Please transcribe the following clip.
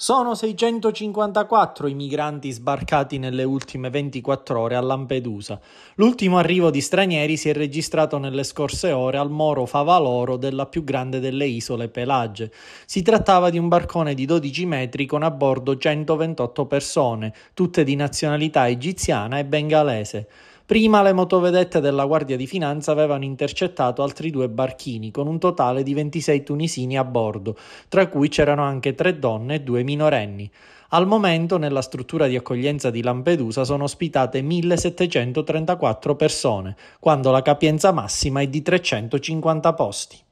Sono 654 i migranti sbarcati nelle ultime 24 ore a Lampedusa. L'ultimo arrivo di stranieri si è registrato nelle scorse ore al moro Favaloro della più grande delle isole Pelagie. Si trattava di un barcone di 12 metri con a bordo 128 persone, tutte di nazionalità egiziana e bengalese. Prima le motovedette della Guardia di Finanza avevano intercettato altri due barchini con un totale di 26 tunisini a bordo, tra cui c'erano anche tre donne e due minorenni. Al momento nella struttura di accoglienza di Lampedusa sono ospitate 1734 persone, quando la capienza massima è di 350 posti.